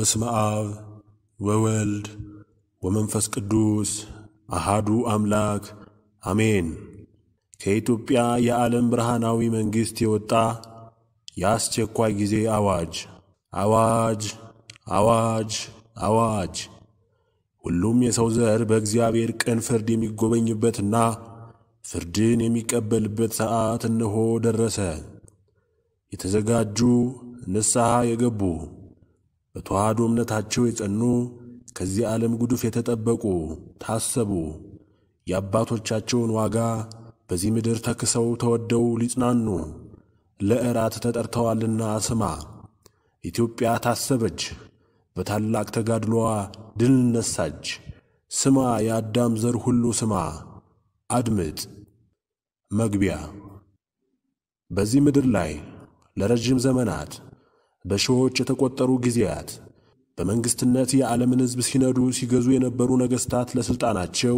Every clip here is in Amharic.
በስመ አብ ወወልድ ወመንፈስ ቅዱስ አሃዱ አምላክ አሜን። ከኢትዮጵያ የዓለም ብርሃናዊ መንግሥት የወጣ የአስቸኳይ ጊዜ አዋጅ አዋጅ አዋጅ አዋጅ ሁሉም የሰው ዘር በእግዚአብሔር ቅን ፍርድ የሚጎበኝበትና ፍርድን የሚቀበልበት ሰዓት እነሆ ደረሰ። የተዘጋጁ ንስሐ የገቡ በተዋህዶ እምነታቸው የጸኑ ከዚህ ዓለም ጉድፍ የተጠበቁ ታሰቡ። የአባቶቻቸውን ዋጋ በዚህ ምድር ተክሰው ተወደው ሊጽናኑ ለእራት ተጠርተዋልና ስማ። ኢትዮጵያ ታሰበች፣ በታላቅ ተጋድሎዋ ድል ነሳች። ስማ የአዳም ዘር ሁሉ ስማ፣ አድምጥ። መግቢያ በዚህ ምድር ላይ ለረዥም ዘመናት በሺዎች የተቆጠሩ ጊዜያት በመንግሥትነት የዓለምን ሕዝብ ሲነዱ ሲገዙ የነበሩ ነገሥታት ለሥልጣናቸው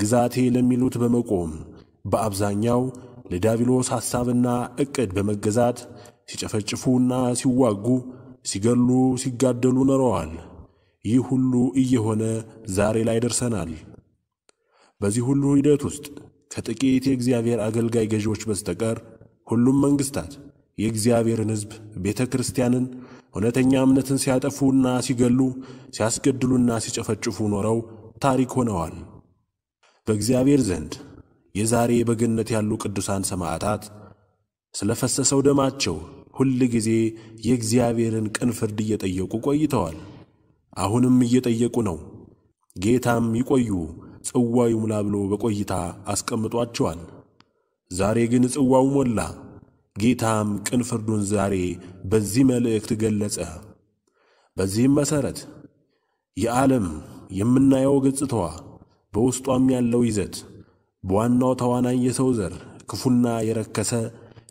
ግዛቴ ለሚሉት በመቆም በአብዛኛው ለዳቢሎስ ሐሳብና ዕቅድ በመገዛት ሲጨፈጭፉና ሲዋጉ፣ ሲገሉ፣ ሲጋደሉ ኖረዋል። ይህ ሁሉ እየሆነ ዛሬ ላይ ደርሰናል። በዚህ ሁሉ ሂደት ውስጥ ከጥቂት የእግዚአብሔር አገልጋይ ገዢዎች በስተቀር ሁሉም መንግሥታት የእግዚአብሔርን ሕዝብ ቤተ ክርስቲያንን እውነተኛ እምነትን ሲያጠፉና ሲገሉ ሲያስገድሉና ሲጨፈጭፉ ኖረው ታሪክ ሆነዋል። በእግዚአብሔር ዘንድ የዛሬ በገነት ያሉ ቅዱሳን ሰማዕታት ስለ ፈሰሰው ደማቸው ሁል ጊዜ የእግዚአብሔርን ቅን ፍርድ እየጠየቁ ቆይተዋል። አሁንም እየጠየቁ ነው። ጌታም ይቆዩ ጽዋ ይሙላ ብሎ በቆይታ አስቀምጧቸዋል። ዛሬ ግን ጽዋው ሞላ። ጌታም ቅን ፍርዱን ዛሬ በዚህ መልእክት ገለጸ። በዚህም መሠረት የዓለም የምናየው ገጽታዋ በውስጧም ያለው ይዘት በዋናው ተዋናይ የሰው ዘር ክፉና የረከሰ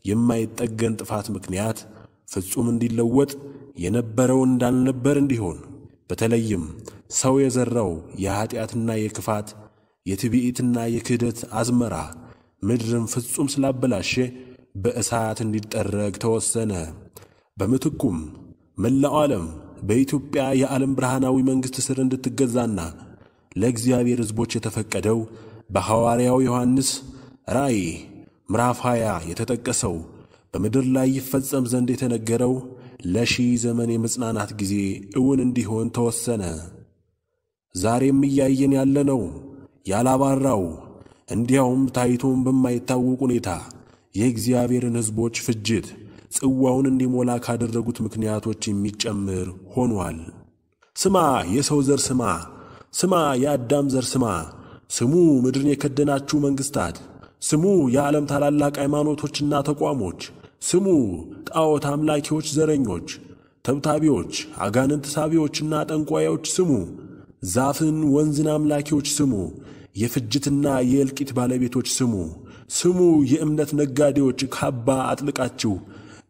የማይጠገን ጥፋት ምክንያት ፍጹም እንዲለወጥ የነበረው እንዳልነበር እንዲሆን በተለይም ሰው የዘራው የኀጢአትና የክፋት የትቢኢትና የክህደት አዝመራ ምድርን ፍጹም ስላበላሸ በእሳት እንዲጠረግ ተወሰነ። በምትኩም መላው ዓለም በኢትዮጵያ የዓለም ብርሃናዊ መንግሥት ሥር እንድትገዛና ለእግዚአብሔር ሕዝቦች የተፈቀደው በሐዋርያው ዮሐንስ ራእይ ምዕራፍ 20 የተጠቀሰው በምድር ላይ ይፈጸም ዘንድ የተነገረው ለሺህ ዘመን የመጽናናት ጊዜ እውን እንዲሆን ተወሰነ። ዛሬም እያየን ያለነው ያላባራው እንዲያውም ታይቶም በማይታወቅ ሁኔታ የእግዚአብሔርን ሕዝቦች ፍጅት ጽዋውን እንዲሞላ ካደረጉት ምክንያቶች የሚጨምር ሆኗል። ስማ የሰው ዘር ስማ፣ ስማ የአዳም ዘር ስማ፣ ስሙ ምድርን የከደናችሁ መንግሥታት፣ ስሙ የዓለም ታላላቅ ሃይማኖቶችና ተቋሞች፣ ስሙ ጣዖት አምላኪዎች፣ ዘረኞች፣ ተብታቢዎች፣ አጋንንት ሳቢዎችና ጠንቋዮች ስሙ፣ ዛፍን ወንዝን አምላኪዎች ስሙ፣ የፍጅትና የእልቂት ባለቤቶች ስሙ ስሙ የእምነት ነጋዴዎች ካባ አጥልቃችሁ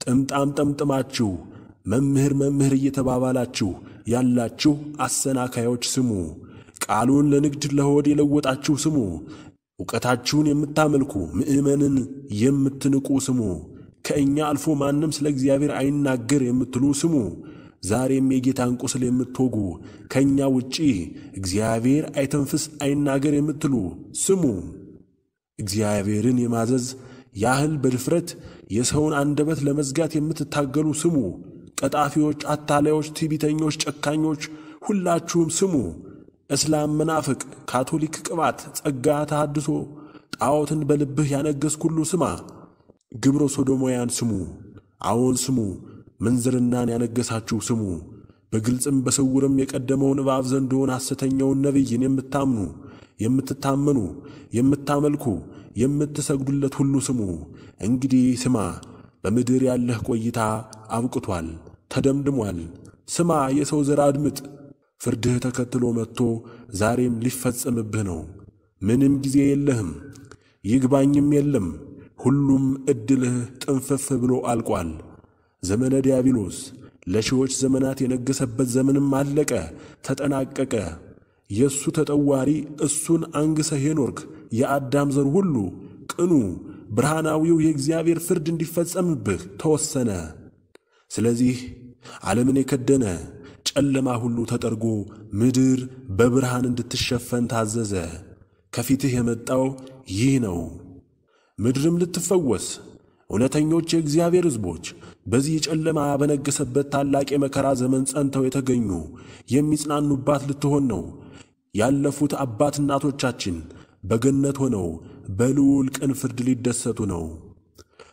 ጥምጣም ጠምጥማችሁ መምህር መምህር እየተባባላችሁ ያላችሁ አሰናካዮች ስሙ። ቃሉን ለንግድ ለሆድ የለወጣችሁ ስሙ። እውቀታችሁን የምታመልኩ ምእመንን የምትንቁ ስሙ። ከእኛ አልፎ ማንም ስለ እግዚአብሔር አይናገር የምትሉ ስሙ። ዛሬም የጌታን ቁስል የምትወጉ ከእኛ ውጪ እግዚአብሔር አይተንፍስ አይናገር የምትሉ ስሙ። እግዚአብሔርን የማዘዝ ያህል በድፍረት የሰውን አንደበት ለመዝጋት የምትታገሉ ስሙ። ቀጣፊዎች፣ አታላዮች፣ ትዕቢተኞች፣ ጨካኞች ሁላችሁም ስሙ። እስላም መናፍቅ፣ ካቶሊክ ቅባት፣ ጸጋ፣ ተሃድሶ፣ ጣዖትን በልብህ ያነገስ ሁሉ ስማ። ግብረ ሶዶማውያን ስሙ፣ አዎን ስሙ፣ ምንዝርናን ያነገሳችሁ ስሙ። በግልጽም በስውርም የቀደመውን እባብ ዘንዶውን ሐሰተኛውን ነቢይን የምታምኑ የምትታመኑ የምታመልኩ የምትሰግዱለት ሁሉ ስሙ። እንግዲህ ስማ፣ በምድር ያለህ ቆይታ አብቅቷል፣ ተደምድሟል። ስማ፣ የሰው ዘር አድምጥ፣ ፍርድህ ተከትሎ መጥቶ ዛሬም ሊፈጸምብህ ነው። ምንም ጊዜ የለህም፣ ይግባኝም የለም። ሁሉም ዕድልህ ጥንፍፍ ብሎ አልቋል። ዘመነ ዲያብሎስ ለሺዎች ዘመናት የነገሰበት ዘመንም አለቀ፣ ተጠናቀቀ። የእሱ ተጠዋሪ እሱን አንግሰህ የኖርክ የአዳም ዘር ሁሉ ቅኑ፣ ብርሃናዊው የእግዚአብሔር ፍርድ እንዲፈጸምብህ ተወሰነ። ስለዚህ ዓለምን የከደነ ጨለማ ሁሉ ተጠርጎ ምድር በብርሃን እንድትሸፈን ታዘዘ። ከፊትህ የመጣው ይህ ነው። ምድርም ልትፈወስ እውነተኞች የእግዚአብሔር ሕዝቦች በዚህ ጨለማ በነገሰበት ታላቅ የመከራ ዘመን ጸንተው የተገኙ የሚጽናኑባት ልትሆን ነው። ያለፉት አባት እናቶቻችን በገነት ሆነው በልዑል ቅን ፍርድ ሊደሰቱ ነው።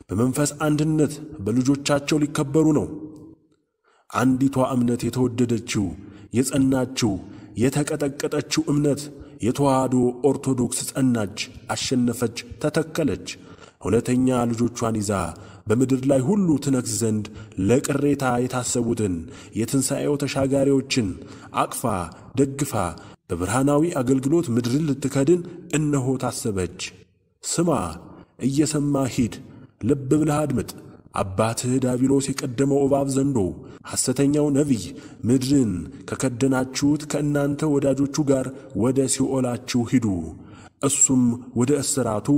በመንፈስ አንድነት በልጆቻቸው ሊከበሩ ነው። አንዲቷ እምነት የተወደደችው የጸናችው የተቀጠቀጠችው እምነት የተዋህዶ ኦርቶዶክስ ጸናች፣ አሸነፈች፣ ተተከለች። እውነተኛ ልጆቿን ይዛ በምድር ላይ ሁሉ ትነግስ ዘንድ ለቅሬታ የታሰቡትን የትንሣኤው ተሻጋሪዎችን አቅፋ ደግፋ በብርሃናዊ አገልግሎት ምድርን ልትከድን እነሆ ታሰበች። ስማ፣ እየሰማ ሂድ፣ ልብ ብለህ አድምጥ። አባትህ ዳቢሎስ የቀደመው እባብ ዘንዶ ሐሰተኛው ነቢይ ምድርን ከከደናችሁት ከእናንተ ወዳጆቹ ጋር ወደ ሲኦላችሁ ሂዱ፣ እሱም ወደ እስራቱ፣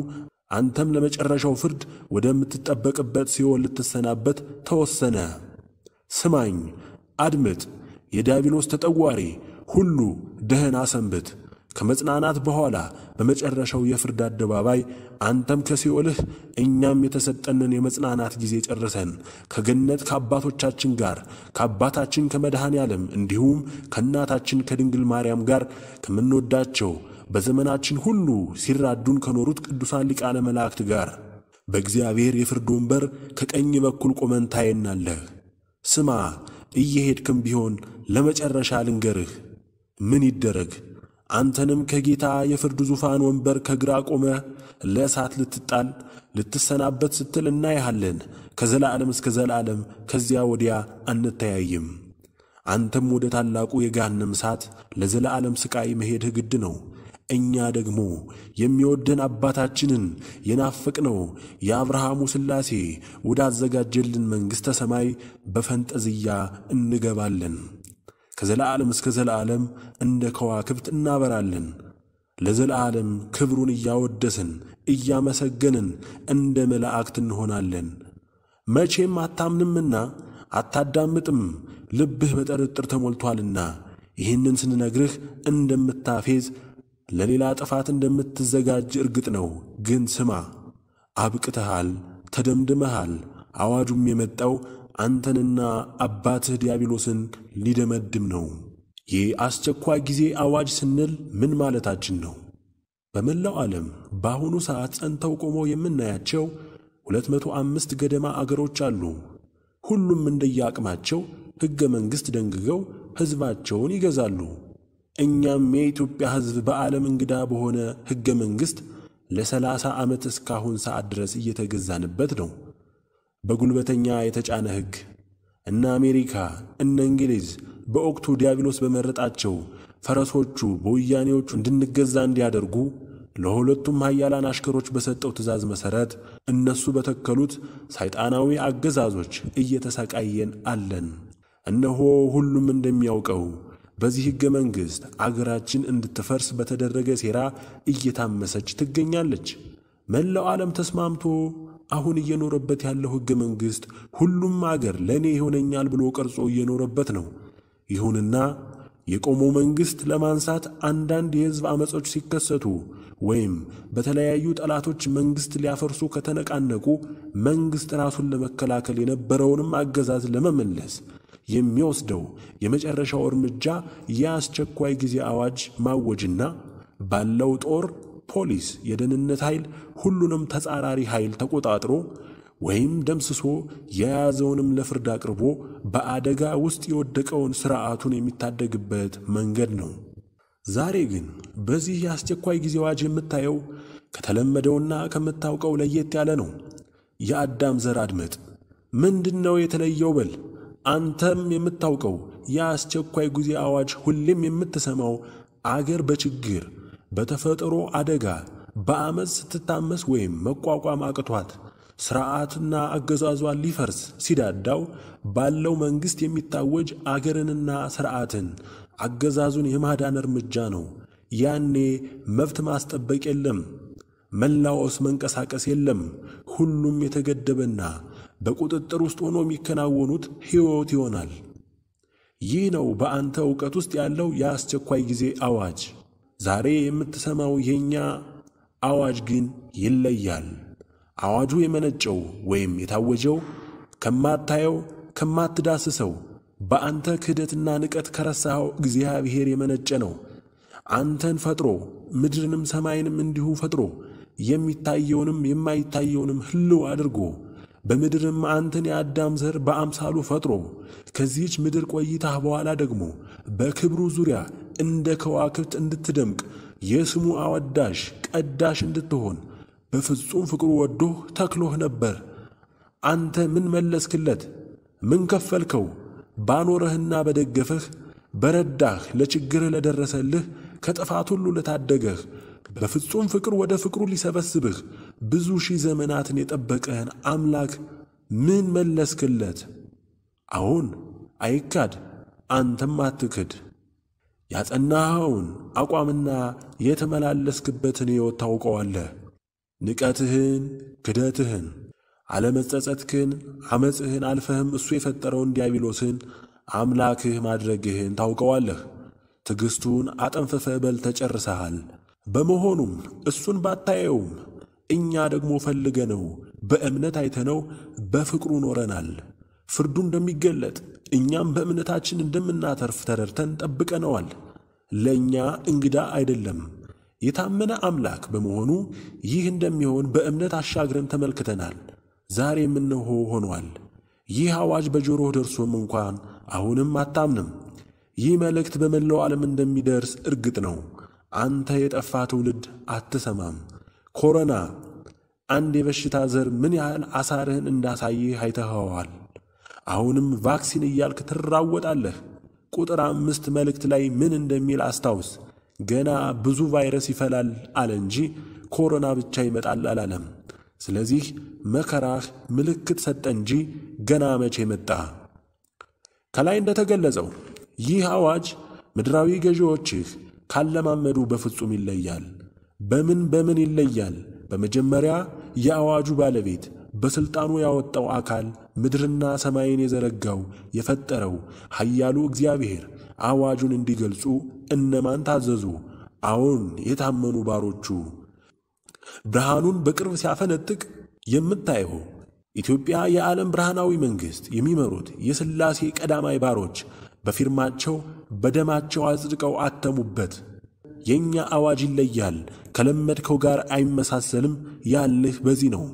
አንተም ለመጨረሻው ፍርድ ወደምትጠበቅበት ሲኦል ልትሰናበት ተወሰነ። ስማኝ፣ አድምጥ፣ የዳቢሎስ ተጠዋሪ ሁሉ ደህና ሰንብት። ከመጽናናት በኋላ በመጨረሻው የፍርድ አደባባይ አንተም ከሲኦልህ እኛም የተሰጠንን የመጽናናት ጊዜ ጨርሰን ከገነት ከአባቶቻችን ጋር ከአባታችን ከመድኃኔ ዓለም እንዲሁም ከእናታችን ከድንግል ማርያም ጋር ከምንወዳቸው በዘመናችን ሁሉ ሲራዱን ከኖሩት ቅዱሳን ሊቃነ መላእክት ጋር በእግዚአብሔር የፍርድ ወንበር ከቀኝ በኩል ቆመን ታየናለህ። ስማ፣ እየሄድክም ቢሆን ለመጨረሻ ልንገርህ ምን ይደረግ? አንተንም ከጌታ የፍርድ ዙፋን ወንበር ከግራ ቆመ ለእሳት ልትጣል ልትሰናበት ስትል እናይሃለን። ከዘላለም እስከ ዘላለም ከዚያ ወዲያ አንተያይም። አንተም ወደ ታላቁ የገሃነም እሳት ለዘላለም ሥቃይ መሄድህ ግድ ነው። እኛ ደግሞ የሚወደን አባታችንን የናፈቅነው የአብርሃሙ ሥላሴ ወዳዘጋጀልን መንግሥተ ሰማይ በፈንጠዝያ እንገባለን። ከዘላለም እስከ ዘላለም እንደ ከዋክብት እናበራለን። ለዘላለም ክብሩን እያወደስን እያመሰገንን እንደ መላእክት እንሆናለን። መቼም አታምንምና አታዳምጥም፣ ልብህ በጥርጥር ተሞልቷልና። ይህንን ስንነግርህ እንደምታፌዝ ለሌላ ጥፋት እንደምትዘጋጅ እርግጥ ነው። ግን ስማ፣ አብቅተሃል፣ ተደምድመሃል። አዋጁም የመጣው አንተንና አባትህ ዲያብሎስን ሊደመድም ነው። ይህ አስቸኳይ ጊዜ አዋጅ ስንል ምን ማለታችን ነው? በመላው ዓለም በአሁኑ ሰዓት ጸንተው ቆመው የምናያቸው 205 ገደማ አገሮች አሉ። ሁሉም እንደየአቅማቸው ሕገ መንግሥት ደንግገው ሕዝባቸውን ይገዛሉ። እኛም የኢትዮጵያ ሕዝብ በዓለም እንግዳ በሆነ ሕገ መንግሥት ለሰላሳ ዓመት እስካሁን ሰዓት ድረስ እየተገዛንበት ነው። በጉልበተኛ የተጫነ ሕግ እነ አሜሪካ እነ እንግሊዝ በወቅቱ ዲያብሎስ በመረጣቸው ፈረሶቹ በወያኔዎቹ እንድንገዛ እንዲያደርጉ ለሁለቱም ኃያላን አሽከሮች በሰጠው ትእዛዝ መሠረት እነሱ በተከሉት ሰይጣናዊ አገዛዞች እየተሰቃየን አለን። እነሆ ሁሉም እንደሚያውቀው በዚህ ሕገ መንግሥት አገራችን እንድትፈርስ በተደረገ ሴራ እየታመሰች ትገኛለች። መላው ዓለም ተስማምቶ አሁን እየኖረበት ያለው ሕገ መንግሥት ሁሉም አገር ለእኔ ይሆነኛል ብሎ ቀርጾ እየኖረበት ነው። ይሁንና የቆመው መንግሥት ለማንሳት አንዳንድ የሕዝብ ዐመጾች ሲከሰቱ ወይም በተለያዩ ጠላቶች መንግሥት ሊያፈርሱ ከተነቃነቁ መንግሥት ራሱን ለመከላከል የነበረውንም አገዛዝ ለመመለስ የሚወስደው የመጨረሻው እርምጃ የአስቸኳይ ጊዜ አዋጅ ማወጅና ባለው ጦር ፖሊስ፣ የደህንነት ኃይል ሁሉንም ተጻራሪ ኃይል ተቆጣጥሮ ወይም ደምስሶ የያዘውንም ለፍርድ አቅርቦ በአደጋ ውስጥ የወደቀውን ስርዓቱን የሚታደግበት መንገድ ነው። ዛሬ ግን በዚህ የአስቸኳይ ጊዜ አዋጅ የምታየው ከተለመደውና ከምታውቀው ለየት ያለ ነው። የአዳም ዘር አድመጥ፣ ምንድን ነው የተለየው በል። አንተም የምታውቀው የአስቸኳይ ጊዜ አዋጅ ሁሌም የምትሰማው አገር በችግር በተፈጥሮ አደጋ በአመፅ ስትታመስ ወይም መቋቋም አቅቷት ስርዓትና አገዛዟን ሊፈርስ ሲዳዳው ባለው መንግሥት የሚታወጅ አገርንና ስርዓትን አገዛዙን የማዳን እርምጃ ነው። ያኔ መብት ማስጠበቅ የለም፣ መላወስ መንቀሳቀስ የለም። ሁሉም የተገደበና በቁጥጥር ውስጥ ሆኖ የሚከናወኑት ሕይወት ይሆናል። ይህ ነው በአንተ ዕውቀት ውስጥ ያለው የአስቸኳይ ጊዜ አዋጅ። ዛሬ የምትሰማው የእኛ አዋጅ ግን ይለያል። አዋጁ የመነጨው ወይም የታወጀው ከማታየው ከማትዳስሰው በአንተ ክህደትና ንቀት ከረሳኸው እግዚአብሔር የመነጨ ነው። አንተን ፈጥሮ ምድርንም ሰማይንም እንዲሁ ፈጥሮ የሚታየውንም የማይታየውንም ሕልው አድርጎ በምድርም አንተን የአዳም ዘር በአምሳሉ ፈጥሮ ከዚህች ምድር ቆይታህ በኋላ ደግሞ በክብሩ ዙሪያ እንደ ከዋክብት እንድትደምቅ የስሙ አወዳሽ ቀዳሽ እንድትሆን በፍጹም ፍቅሩ ወዶህ ተክሎህ ነበር። አንተ ምን መለስክለት? ምን ከፈልከው? ባኖረህና በደገፈህ በረዳህ ለችግርህ ለደረሰልህ ከጥፋት ሁሉ ለታደገህ በፍጹም ፍቅር ወደ ፍቅሩ ሊሰበስብህ ብዙ ሺህ ዘመናትን የጠበቀህን አምላክ ምን መለስክለት? አሁን አይካድ፣ አንተም አትክድ። ያጸናኸውን አቋምና የተመላለስክበትን ሕይወት ታውቀዋለህ። ንቀትህን፣ ክደትህን፣ አለመጸጸትክን፣ ዓመፅህን አልፈህም እሱ የፈጠረውን ዲያብሎስን አምላክህ ማድረግህን ታውቀዋለህ። ትዕግሥቱን አጠንፍፈህ በልተህ ጨርሰሃል። በመሆኑም እሱን ባታየውም እኛ ደግሞ ፈልገነው በእምነት አይተነው በፍቅሩ ኖረናል። ፍርዱ እንደሚገለጥ እኛም በእምነታችን እንደምናተርፍ ተረድተን ጠብቀነዋል። ለእኛ እንግዳ አይደለም። የታመነ አምላክ በመሆኑ ይህ እንደሚሆን በእምነት አሻግረን ተመልክተናል። ዛሬ የምንሆ ሆኗል። ይህ አዋጅ በጆሮህ ደርሶም እንኳን አሁንም አታምንም። ይህ መልእክት በመላው ዓለም እንደሚደርስ እርግጥ ነው። አንተ የጠፋ ትውልድ አትሰማም። ኮረና፣ አንድ የበሽታ ዘር ምን ያህል አሳርህን እንዳሳየ አይተኸዋል። አሁንም ቫክሲን እያልክ ትራወጣለህ። ቁጥር አምስት መልእክት ላይ ምን እንደሚል አስታውስ። ገና ብዙ ቫይረስ ይፈላል አለ እንጂ ኮሮና ብቻ ይመጣል አላለም። ስለዚህ መከራህ ምልክት ሰጠ እንጂ ገና መቼ መጣ? ከላይ እንደተገለጸው ይህ አዋጅ ምድራዊ ገዢዎችህ ካለማመዱ በፍጹም ይለያል። በምን በምን ይለያል? በመጀመሪያ የአዋጁ ባለቤት በሥልጣኑ ያወጣው አካል ምድርና ሰማይን የዘረጋው የፈጠረው ኃያሉ እግዚአብሔር አዋጁን እንዲገልጹ እነማን ታዘዙ? አዎን የታመኑ ባሮቹ። ብርሃኑን በቅርብ ሲያፈነጥቅ የምታየው ኢትዮጵያ የዓለም ብርሃናዊ መንግሥት የሚመሩት የሥላሴ ቀዳማይ ባሮች በፊርማቸው በደማቸው አጽድቀው አተሙበት። የእኛ አዋጅ ይለያል፣ ከለመድከው ጋር አይመሳሰልም ያልህ በዚህ ነው።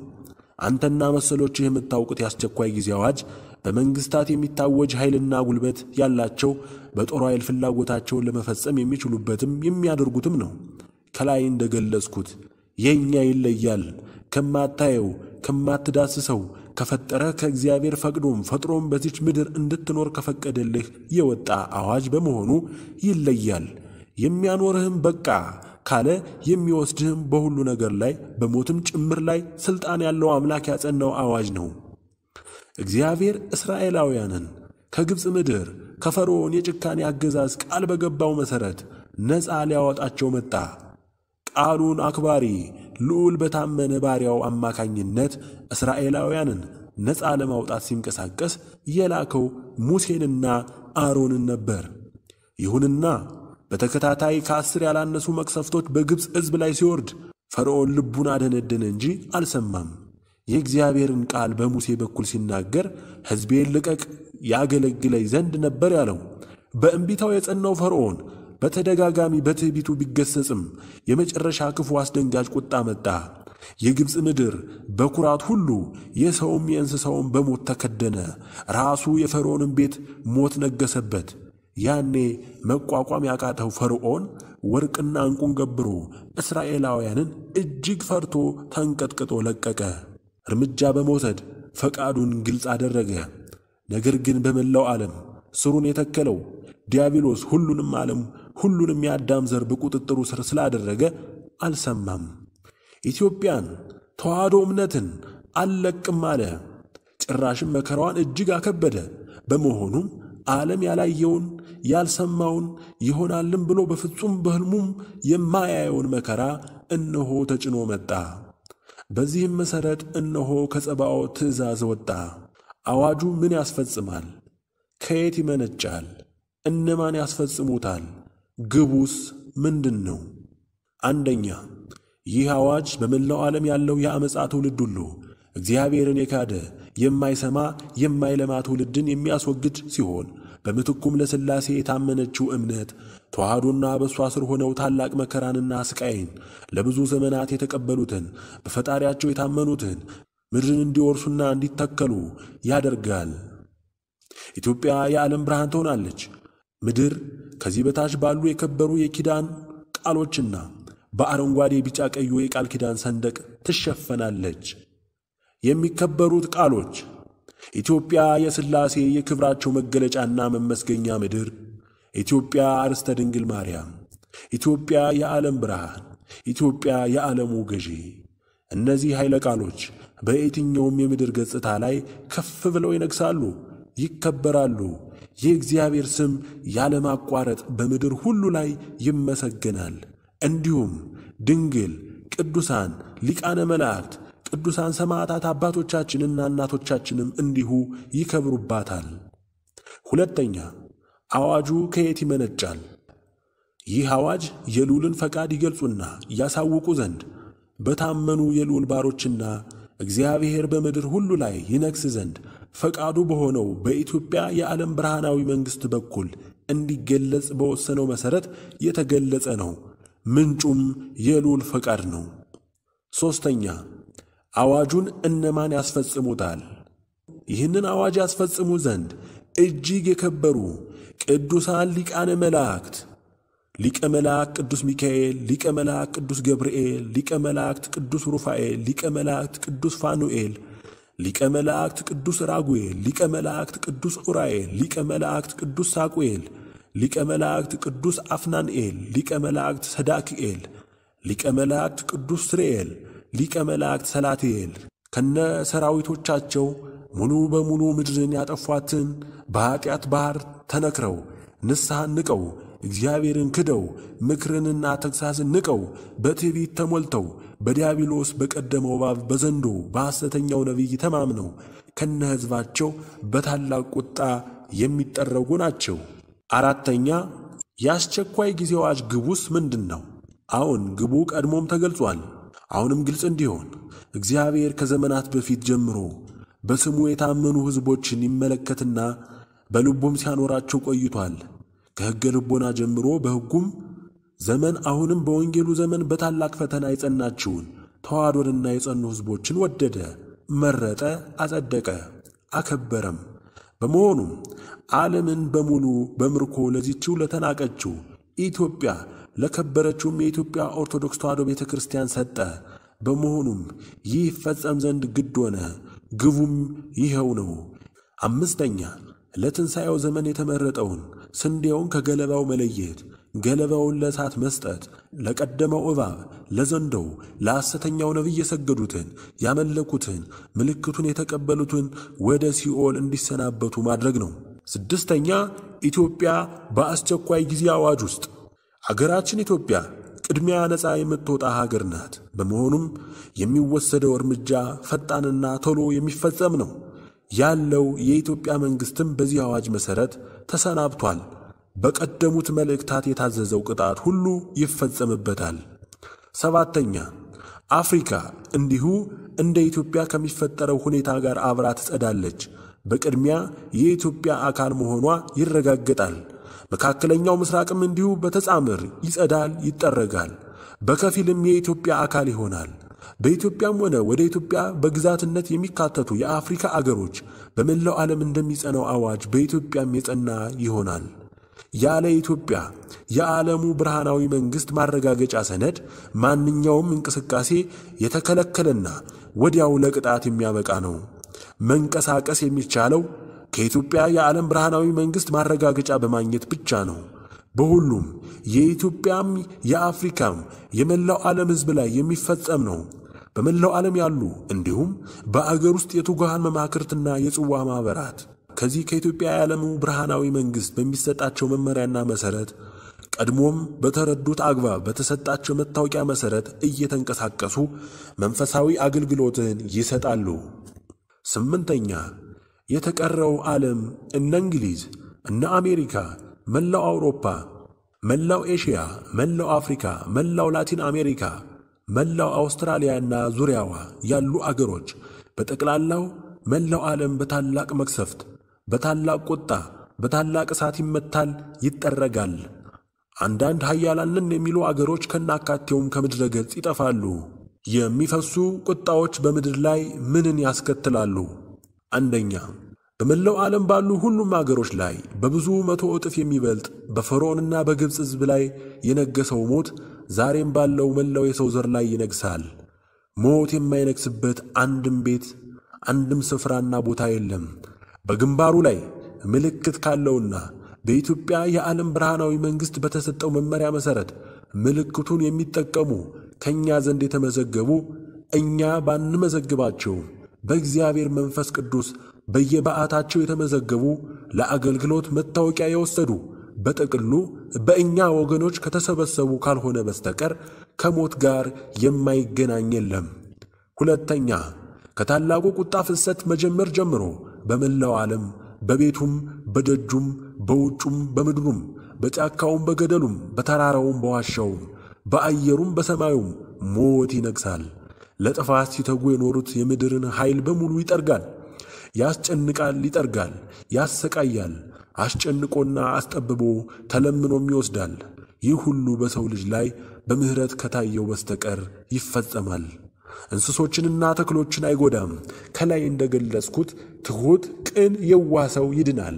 አንተና መሰሎችህ የምታውቁት የአስቸኳይ ጊዜ አዋጅ በመንግስታት የሚታወጅ ኃይልና ጉልበት ያላቸው በጦር ኃይል ፍላጎታቸውን ለመፈጸም የሚችሉበትም የሚያደርጉትም ነው። ከላይ እንደገለጽኩት የእኛ ይለያል። ከማታየው ከማትዳስሰው ከፈጠረ ከእግዚአብሔር ፈቅዶም ፈጥሮም በዚች ምድር እንድትኖር ከፈቀደልህ የወጣ አዋጅ በመሆኑ ይለያል። የሚያኖርህም በቃ ካለ የሚወስድህም በሁሉ ነገር ላይ በሞትም ጭምር ላይ ሥልጣን ያለው አምላክ ያጸናው አዋጅ ነው። እግዚአብሔር እስራኤላውያንን ከግብፅ ምድር ከፈርዖን የጭካኔ አገዛዝ ቃል በገባው መሠረት ነፃ ሊያወጣቸው መጣ። ቃሉን አክባሪ ልዑል በታመነ ባሪያው አማካኝነት እስራኤላውያንን ነፃ ለማውጣት ሲንቀሳቀስ የላከው ሙሴንና አሮንን ነበር። ይሁንና በተከታታይ ከአስር ያላነሱ መቅሰፍቶች በግብፅ ሕዝብ ላይ ሲወርድ ፈርዖን ልቡን አደነደነ እንጂ አልሰማም። የእግዚአብሔርን ቃል በሙሴ በኩል ሲናገር ሕዝቤን ልቀቅ ያገለግለኝ ዘንድ ነበር ያለው። በእምቢታው የጸናው ፈርዖን በተደጋጋሚ በትዕቢቱ ቢገሰጽም የመጨረሻ ክፉ አስደንጋጭ ቁጣ መጣ። የግብፅ ምድር በኩራት ሁሉ የሰውም የእንስሳውም በሞት ተከደነ። ራሱ የፈርዖንን ቤት ሞት ነገሰበት። ያኔ መቋቋም ያቃተው ፈርዖን ወርቅና ዕንቁን ገብሮ እስራኤላውያንን እጅግ ፈርቶ ተንቀጥቅጦ ለቀቀ። እርምጃ በመውሰድ ፈቃዱን ግልጽ አደረገ። ነገር ግን በመላው ዓለም ስሩን የተከለው ዲያብሎስ ሁሉንም ዓለም ሁሉንም የአዳም ዘር በቁጥጥሩ ስር ስላደረገ አልሰማም። ኢትዮጵያን ተዋህዶ እምነትን አልለቅም አለ። ጭራሽም መከራዋን እጅግ አከበደ። በመሆኑም ዓለም ያላየውን ያልሰማውን ይሆናልም ብሎ በፍጹም በሕልሙም የማያየውን መከራ እነሆ ተጭኖ መጣ። በዚህም መሠረት እነሆ ከጸባኦ ትእዛዝ ወጣ። አዋጁ ምን ያስፈጽማል? ከየት ይመነጫል? እነማን ያስፈጽሙታል? ግቡስ ምንድን ነው? አንደኛ ይህ አዋጅ በመላው ዓለም ያለው የአመፃ ትውልድ ሁሉ እግዚአብሔርን የካደ የማይሰማ የማይለማ ትውልድን የሚያስወግድ ሲሆን በምትኩም ለሥላሴ የታመነችው እምነት ተዋህዶና በእሷ ስር ሆነው ታላቅ መከራንና ስቃይን ለብዙ ዘመናት የተቀበሉትን በፈጣሪያቸው የታመኑትን ምድርን እንዲወርሱና እንዲተከሉ ያደርጋል። ኢትዮጵያ የዓለም ብርሃን ትሆናለች። ምድር ከዚህ በታች ባሉ የከበሩ የኪዳን ቃሎችና በአረንጓዴ ቢጫ፣ ቀዩ የቃል ኪዳን ሰንደቅ ትሸፈናለች። የሚከበሩት ቃሎች ኢትዮጵያ የሥላሴ የክብራቸው መገለጫና መመስገኛ ምድር፣ ኢትዮጵያ አርስተ ድንግል ማርያም፣ ኢትዮጵያ የዓለም ብርሃን፣ ኢትዮጵያ የዓለሙ ገዢ። እነዚህ ኃይለ ቃሎች በየትኛውም የምድር ገጽታ ላይ ከፍ ብለው ይነግሳሉ፣ ይከበራሉ። የእግዚአብሔር ስም ያለማቋረጥ በምድር ሁሉ ላይ ይመሰገናል። እንዲሁም ድንግል፣ ቅዱሳን፣ ሊቃነ መላእክት ቅዱሳን ሰማዕታት አባቶቻችንና እናቶቻችንም እንዲሁ ይከብሩባታል። ሁለተኛ አዋጁ ከየት ይመነጫል? ይህ አዋጅ የልዑልን ፈቃድ ይገልጹና ያሳውቁ ዘንድ በታመኑ የልዑል ባሮችና እግዚአብሔር በምድር ሁሉ ላይ ይነግስ ዘንድ ፈቃዱ በሆነው በኢትዮጵያ የዓለም ብርሃናዊ መንግሥት በኩል እንዲገለጽ በወሰነው መሠረት የተገለጸ ነው። ምንጩም የልዑል ፈቃድ ነው። ሦስተኛ አዋጁን እነማን ያስፈጽሙታል? ይህንን አዋጅ ያስፈጽሙ ዘንድ እጅግ የከበሩ ቅዱሳን ሊቃነ መላእክት ሊቀ መላእክት ቅዱስ ሚካኤል፣ ሊቀ መላእክት ቅዱስ ገብርኤል፣ ሊቀ መላእክት ቅዱስ ሩፋኤል፣ ሊቀ መላእክት ቅዱስ ፋኑኤል፣ ሊቀ መላእክት ቅዱስ ራጉኤል፣ ሊቀ መላእክት ቅዱስ ዑራኤል፣ ሊቀ መላእክት ቅዱስ ሳቁኤል፣ ሊቀ መላእክት ቅዱስ አፍናንኤል፣ ሊቀ መላእክት ሰዳክኤል፣ ሊቀ መላእክት ቅዱስ ስርኤል ሊቀ መላእክት ሰላትኤል ከነ ሰራዊቶቻቸው ሙሉ በሙሉ ምድርን ያጠፏትን በኀጢአት ባሕር ተነክረው ንስሐን ንቀው እግዚአብሔርን ክደው ምክርንና ተግሣስን ንቀው በትዕቢት ተሞልተው በዲያብሎስ በቀደመው እባብ በዘንዶ በሐሰተኛው ነቢይ ተማምነው ከነ ሕዝባቸው በታላቅ ቁጣ የሚጠረጉ ናቸው። አራተኛ የአስቸኳይ ጊዜ አዋጅ ግቡስ ምንድን ነው? አሁን ግቡ ቀድሞም ተገልጿል። አሁንም ግልጽ እንዲሆን እግዚአብሔር ከዘመናት በፊት ጀምሮ በስሙ የታመኑ ሕዝቦችን ይመለከትና በልቡም ሲያኖራቸው ቆይቷል። ከሕገ ልቦና ጀምሮ በሕጉም ዘመን አሁንም በወንጌሉ ዘመን በታላቅ ፈተና የጸናችውን ተዋዶንና የጸኑ ሕዝቦችን ወደደ፣ መረጠ፣ አጸደቀ፣ አከበረም። በመሆኑም ዓለምን በሙሉ በምርኮ ለዚችው ለተናቀችው ኢትዮጵያ ለከበረችውም የኢትዮጵያ ኦርቶዶክስ ተዋሕዶ ቤተ ክርስቲያን ሰጠ። በመሆኑም ይህ ይፈጸም ዘንድ ግድ ሆነ። ግቡም ይኸው ነው። አምስተኛ ለትንሣኤው ዘመን የተመረጠውን ስንዴውን ከገለባው መለየት፣ ገለባውን ለእሳት መስጠት፣ ለቀደመው እባብ፣ ለዘንዶው፣ ለሐሰተኛው ነቢይ የሰገዱትን ያመለኩትን፣ ምልክቱን የተቀበሉትን ወደ ሲኦል እንዲሰናበቱ ማድረግ ነው። ስድስተኛ ኢትዮጵያ በአስቸኳይ ጊዜ አዋጅ ውስጥ አገራችን ኢትዮጵያ ቅድሚያ ነፃ የምትወጣ ሀገር ናት። በመሆኑም የሚወሰደው እርምጃ ፈጣንና ቶሎ የሚፈጸም ነው። ያለው የኢትዮጵያ መንግስትም በዚህ አዋጅ መሠረት ተሰናብቷል። በቀደሙት መልእክታት የታዘዘው ቅጣት ሁሉ ይፈጸምበታል። ሰባተኛ አፍሪካ እንዲሁ እንደ ኢትዮጵያ ከሚፈጠረው ሁኔታ ጋር አብራ ትጸዳለች። በቅድሚያ የኢትዮጵያ አካል መሆኗ ይረጋገጣል። መካከለኛው ምስራቅም እንዲሁ በተጻምር ይጸዳል፣ ይጠረጋል፣ በከፊልም የኢትዮጵያ አካል ይሆናል። በኢትዮጵያም ሆነ ወደ ኢትዮጵያ በግዛትነት የሚካተቱ የአፍሪካ አገሮች በመላው ዓለም እንደሚጸናው አዋጅ በኢትዮጵያም የጸና ይሆናል። ያለ ኢትዮጵያ የዓለሙ ብርሃናዊ መንግሥት ማረጋገጫ ሰነድ ማንኛውም እንቅስቃሴ የተከለከለና ወዲያው ለቅጣት የሚያበቃ ነው። መንቀሳቀስ የሚቻለው ከኢትዮጵያ የዓለም ብርሃናዊ መንግሥት ማረጋገጫ በማግኘት ብቻ ነው። በሁሉም የኢትዮጵያም የአፍሪካም የመላው ዓለም ሕዝብ ላይ የሚፈጸም ነው። በመላው ዓለም ያሉ እንዲሁም በአገር ውስጥ የትጉሃን መማክርትና የጽዋ ማኅበራት ከዚህ ከኢትዮጵያ የዓለሙ ብርሃናዊ መንግሥት በሚሰጣቸው መመሪያና መሠረት ቀድሞም በተረዱት አግባብ በተሰጣቸው መታወቂያ መሠረት እየተንቀሳቀሱ መንፈሳዊ አገልግሎትን ይሰጣሉ። ስምንተኛ የተቀረው ዓለም እነ እንግሊዝ፣ እነ አሜሪካ፣ መላው አውሮፓ፣ መላው ኤሽያ፣ መላው አፍሪካ፣ መላው ላቲን አሜሪካ፣ መላው አውስትራሊያና ዙሪያዋ ያሉ አገሮች በጠቅላላው መላው ዓለም በታላቅ መቅሰፍት፣ በታላቅ ቁጣ፣ በታላቅ እሳት ይመታል፣ ይጠረጋል። አንዳንድ ሀያላንን የሚሉ አገሮች ከናካቴውም ከምድረ ገጽ ይጠፋሉ። የሚፈሱ ቁጣዎች በምድር ላይ ምንን ያስከትላሉ? አንደኛ በመላው ዓለም ባሉ ሁሉም አገሮች ላይ በብዙ መቶ እጥፍ የሚበልጥ በፈርዖንና በግብፅ ሕዝብ ላይ የነገሰው ሞት ዛሬም ባለው መላው የሰው ዘር ላይ ይነግሳል። ሞት የማይነግስበት አንድም ቤት አንድም ስፍራና ቦታ የለም። በግንባሩ ላይ ምልክት ካለውና በኢትዮጵያ የዓለም ብርሃናዊ መንግሥት በተሰጠው መመሪያ መሠረት ምልክቱን የሚጠቀሙ ከእኛ ዘንድ የተመዘገቡ እኛ ባንመዘግባቸውም በእግዚአብሔር መንፈስ ቅዱስ በየበዓታቸው የተመዘገቡ ለአገልግሎት መታወቂያ የወሰዱ በጥቅሉ በእኛ ወገኖች ከተሰበሰቡ ካልሆነ በስተቀር ከሞት ጋር የማይገናኝ የለም። ሁለተኛ ከታላቁ ቁጣ ፍሰት መጀመር ጀምሮ በመላው ዓለም በቤቱም በደጁም በውጩም በምድሩም በጫካውም በገደሉም በተራራውም በዋሻውም በአየሩም በሰማዩም ሞት ይነግሣል። ለጥፋት ሲተጉ የኖሩት የምድርን ኃይል በሙሉ ይጠርጋል። ያስጨንቃል፣ ይጠርጋል፣ ያሰቃያል። አስጨንቆና አስጠብቦ ተለምኖም ይወስዳል። ይህ ሁሉ በሰው ልጅ ላይ በምሕረት ከታየው በስተቀር ይፈጸማል። እንስሶችንና ተክሎችን አይጎዳም። ከላይ እንደገለጽኩት ትሑት፣ ቅን፣ የዋ ሰው ይድናል።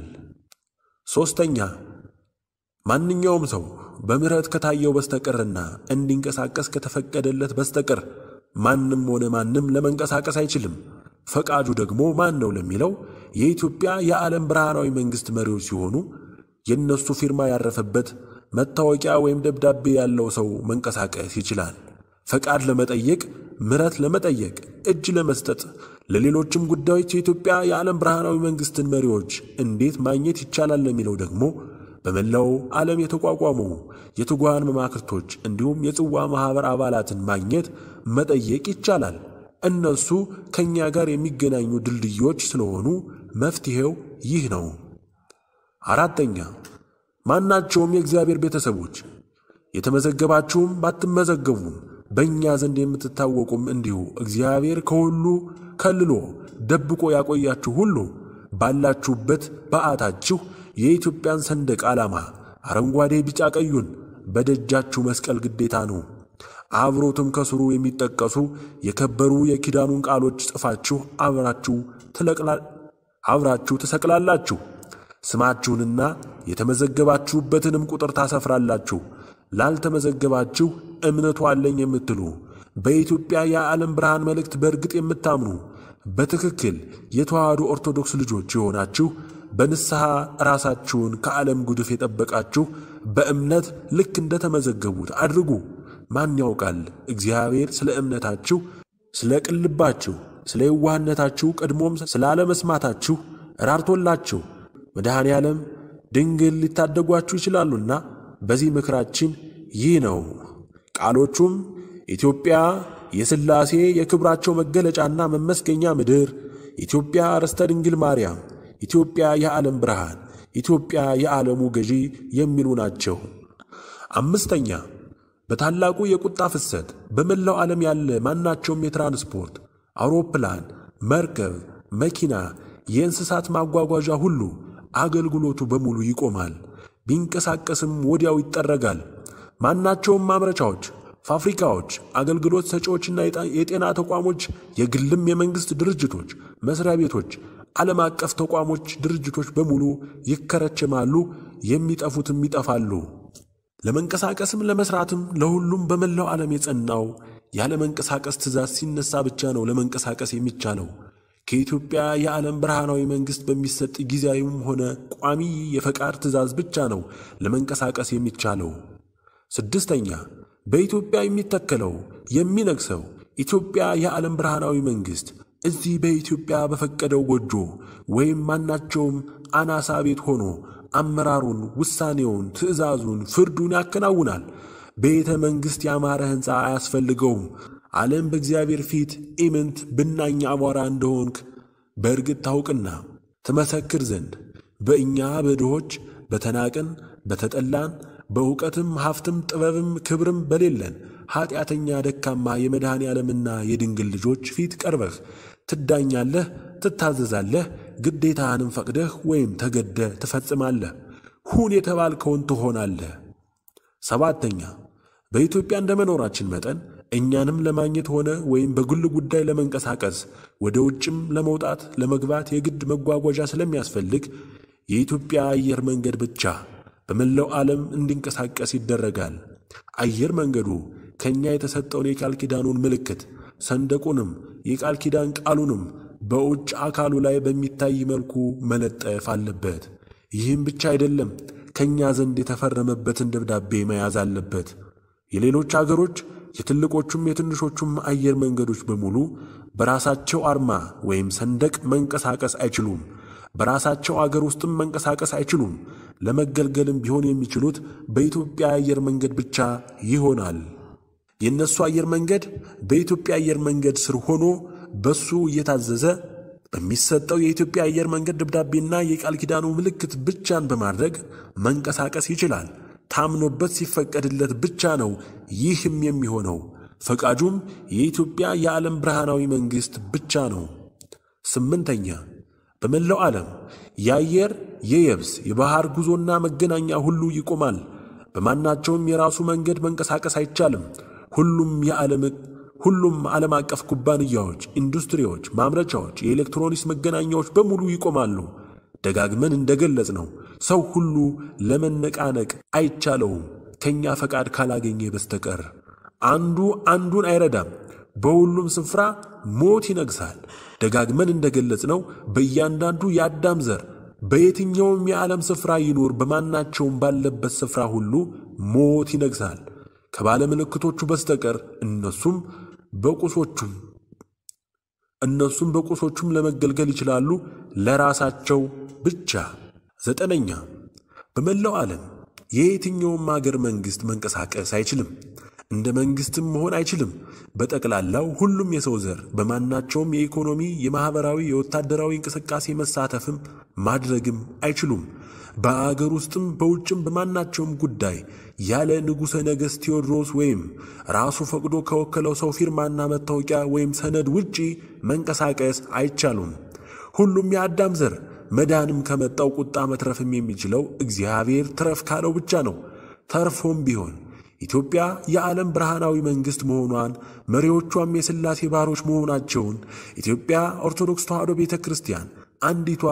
ሦስተኛ ማንኛውም ሰው በምሕረት ከታየው በስተቀርና እንዲንቀሳቀስ ከተፈቀደለት በስተቀር ማንም ሆነ ማንም ለመንቀሳቀስ አይችልም። ፈቃዱ ደግሞ ማን ነው ለሚለው የኢትዮጵያ የዓለም ብርሃናዊ መንግሥት መሪዎች ሲሆኑ የእነሱ ፊርማ ያረፈበት መታወቂያ ወይም ደብዳቤ ያለው ሰው መንቀሳቀስ ይችላል። ፈቃድ ለመጠየቅ፣ ምሕረት ለመጠየቅ፣ እጅ ለመስጠት፣ ለሌሎችም ጉዳዮች የኢትዮጵያ የዓለም ብርሃናዊ መንግሥትን መሪዎች እንዴት ማግኘት ይቻላል ለሚለው ደግሞ በመላው ዓለም የተቋቋሙ የትጓን መማክርቶች እንዲሁም የጽዋ ማኅበር አባላትን ማግኘት መጠየቅ ይቻላል። እነሱ ከእኛ ጋር የሚገናኙ ድልድዮች ስለሆኑ መፍትሔው ይህ ነው። አራተኛ ማናቸውም የእግዚአብሔር ቤተሰቦች የተመዘገባችሁም ባትመዘገቡም በእኛ ዘንድ የምትታወቁም እንዲሁ እግዚአብሔር ከሁሉ ከልሎ ደብቆ ያቆያችሁ ሁሉ ባላችሁበት በዓታችሁ የኢትዮጵያን ሰንደቅ ዓላማ አረንጓዴ፣ ቢጫ፣ ቀዩን በደጃችሁ መስቀል ግዴታ ነው። አብሮትም ከስሩ የሚጠቀሱ የከበሩ የኪዳኑን ቃሎች ጽፋችሁ አብራችሁ አብራችሁ ትሰቅላላችሁ። ስማችሁንና የተመዘገባችሁበትንም ቁጥር ታሰፍራላችሁ። ላልተመዘገባችሁ እምነቱ አለኝ የምትሉ በኢትዮጵያ የዓለም ብርሃን መልእክት በእርግጥ የምታምኑ በትክክል የተዋህዶ ኦርቶዶክስ ልጆች የሆናችሁ በንስሐ ራሳችሁን ከዓለም ጉድፍ የጠበቃችሁ በእምነት ልክ እንደተመዘገቡት አድርጉ። ማን ያውቃል እግዚአብሔር ስለ እምነታችሁ፣ ስለ ቅልባችሁ፣ ስለ የዋህነታችሁ ቀድሞም ስላለመስማታችሁ ራርቶላችሁ መድኃኔ ዓለም ድንግል ሊታደጓችሁ ይችላሉና። በዚህ ምክራችን ይህ ነው። ቃሎቹም ኢትዮጵያ የሥላሴ የክብራቸው መገለጫና መመስገኛ ምድር፣ ኢትዮጵያ ርስተ ድንግል ማርያም ኢትዮጵያ የዓለም ብርሃን፣ ኢትዮጵያ የዓለሙ ገዢ የሚሉ ናቸው። አምስተኛ በታላቁ የቁጣ ፍሰት በመላው ዓለም ያለ ማናቸውም የትራንስፖርት አውሮፕላን፣ መርከብ፣ መኪና፣ የእንስሳት ማጓጓዣ ሁሉ አገልግሎቱ በሙሉ ይቆማል። ቢንቀሳቀስም ወዲያው ይጠረጋል። ማናቸውም ማምረቻዎች፣ ፋብሪካዎች፣ አገልግሎት ሰጪዎችና የጤና ተቋሞች፣ የግልም የመንግሥት ድርጅቶች፣ መስሪያ ቤቶች ዓለም አቀፍ ተቋሞች፣ ድርጅቶች በሙሉ ይከረችማሉ፣ የሚጠፉትም ይጠፋሉ። ለመንቀሳቀስም ለመስራትም ለሁሉም በመላው ዓለም የጸናው ያለ መንቀሳቀስ ትእዛዝ ሲነሳ ብቻ ነው ለመንቀሳቀስ የሚቻለው። ከኢትዮጵያ የዓለም ብርሃናዊ መንግሥት በሚሰጥ ጊዜያዊም ሆነ ቋሚ የፈቃድ ትእዛዝ ብቻ ነው ለመንቀሳቀስ የሚቻለው። ስድስተኛ በኢትዮጵያ የሚተከለው የሚነግሰው ኢትዮጵያ የዓለም ብርሃናዊ መንግሥት እዚህ በኢትዮጵያ በፈቀደው ጎጆ ወይም ማናቸውም አናሳ ቤት ሆኖ አመራሩን፣ ውሳኔውን፣ ትዕዛዙን፣ ፍርዱን ያከናውናል። ቤተ መንግሥት ያማረ ሕንፃ አያስፈልገውም። ዓለም በእግዚአብሔር ፊት ኢምንት ብናኛ አቧራ እንደሆንክ በእርግጥ ታውቅና ትመሰክር ዘንድ በእኛ በድሆች በተናቅን በተጠላን በእውቀትም ሀብትም ጥበብም ክብርም በሌለን ኀጢአተኛ ደካማ የመድኃኔ ዓለምና የድንግል ልጆች ፊት ቀርበህ ትዳኛለህ፣ ትታዘዛለህ፣ ግዴታህንም ፈቅደህ ወይም ተገደ ትፈጽማለህ። ሁን የተባልከውን ትሆናለህ። ሰባተኛ በኢትዮጵያ እንደ መኖራችን መጠን እኛንም ለማግኘት ሆነ ወይም በግል ጉዳይ ለመንቀሳቀስ ወደ ውጭም ለመውጣት ለመግባት የግድ መጓጓዣ ስለሚያስፈልግ የኢትዮጵያ አየር መንገድ ብቻ በመላው ዓለም እንዲንቀሳቀስ ይደረጋል። አየር መንገዱ ከእኛ የተሰጠውን የቃል ኪዳኑን ምልክት ሰንደቁንም የቃል ኪዳን ቃሉንም በውጭ አካሉ ላይ በሚታይ መልኩ መለጠፍ አለበት። ይህም ብቻ አይደለም፣ ከእኛ ዘንድ የተፈረመበትን ደብዳቤ መያዝ አለበት። የሌሎች አገሮች የትልቆቹም የትንሾቹም አየር መንገዶች በሙሉ በራሳቸው አርማ ወይም ሰንደቅ መንቀሳቀስ አይችሉም። በራሳቸው አገር ውስጥም መንቀሳቀስ አይችሉም። ለመገልገልም ቢሆን የሚችሉት በኢትዮጵያ አየር መንገድ ብቻ ይሆናል። የእነሱ አየር መንገድ በኢትዮጵያ አየር መንገድ ስር ሆኖ በሱ እየታዘዘ በሚሰጠው የኢትዮጵያ አየር መንገድ ደብዳቤና የቃል ኪዳኑ ምልክት ብቻን በማድረግ መንቀሳቀስ ይችላል። ታምኖበት ሲፈቀድለት ብቻ ነው ይህም የሚሆነው። ፈቃጁም የኢትዮጵያ የዓለም ብርሃናዊ መንግሥት ብቻ ነው። ስምንተኛ በመላው ዓለም የአየር የየብስ የባሕር ጉዞና መገናኛ ሁሉ ይቆማል። በማናቸውም የራሱ መንገድ መንቀሳቀስ አይቻልም። ሁሉም የዓለም ሁሉም ዓለም አቀፍ ኩባንያዎች፣ ኢንዱስትሪዎች፣ ማምረቻዎች፣ የኤሌክትሮኒክስ መገናኛዎች በሙሉ ይቆማሉ። ደጋግመን እንደገለጽ ነው ሰው ሁሉ ለመነቃነቅ አይቻለውም ከእኛ ፈቃድ ካላገኘ በስተቀር። አንዱ አንዱን አይረዳም። በሁሉም ስፍራ ሞት ይነግሳል። ደጋግመን እንደገለጽ ነው በእያንዳንዱ የአዳም ዘር በየትኛውም የዓለም ስፍራ ይኖር በማናቸውም ባለበት ስፍራ ሁሉ ሞት ይነግሳል። ከባለ ምልክቶቹ በስተቀር እነሱም በቁሶቹም እነሱም በቁሶቹም ለመገልገል ይችላሉ ለራሳቸው ብቻ። ዘጠነኛ በመላው ዓለም የየትኛውም አገር መንግሥት መንቀሳቀስ አይችልም። እንደ መንግስትም መሆን አይችልም። በጠቅላላው ሁሉም የሰው ዘር በማናቸውም የኢኮኖሚ፣ የማኅበራዊ፣ የወታደራዊ እንቅስቃሴ መሳተፍም ማድረግም አይችሉም። በአገር ውስጥም በውጭም በማናቸውም ጉዳይ ያለ ንጉሠ ነገሥት ቴዎድሮስ ወይም ራሱ ፈቅዶ ከወከለው ሰው ፊርማና መታወቂያ ወይም ሰነድ ውጪ መንቀሳቀስ አይቻሉም። ሁሉም የአዳም ዘር መዳንም ከመጣው ቁጣ መትረፍም የሚችለው እግዚአብሔር ትረፍ ካለው ብቻ ነው። ተርፎም ቢሆን ኢትዮጵያ የዓለም ብርሃናዊ መንግሥት መሆኗን መሪዎቿም የሥላሴ ባሮች መሆናቸውን ኢትዮጵያ ኦርቶዶክስ ተዋሕዶ ቤተ ክርስቲያን አንዲቷ